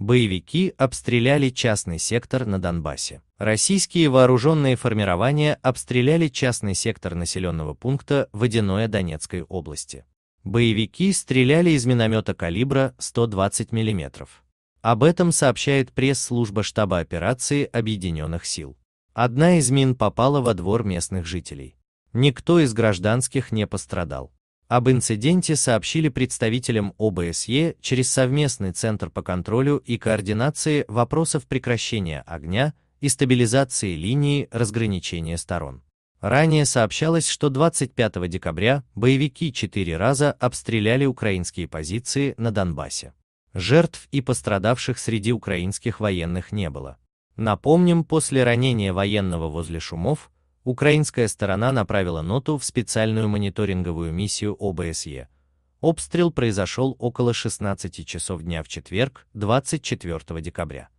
Боевики обстреляли частный сектор на Донбассе. Российские вооруженные формирования обстреляли частный сектор населенного пункта Водяное Донецкой области. Боевики стреляли из миномета калибра 120 мм. Об этом сообщает пресс-служба штаба операции Объединенных сил. Одна из мин попала во двор местных жителей. Никто из гражданских не пострадал. Об инциденте сообщили представителям ОБСЕ через совместный Центр по контролю и координации вопросов прекращения огня и стабилизации линии разграничения сторон. Ранее сообщалось, что 25 декабря боевики четыре раза обстреляли украинские позиции на Донбассе. Жертв и пострадавших среди украинских военных не было. Напомним, после ранения военного возле Шумов Украинская сторона направила ноту в специальную мониторинговую миссию ОБСЕ. Обстрел произошел около 16 часов дня в четверг, 24 декабря.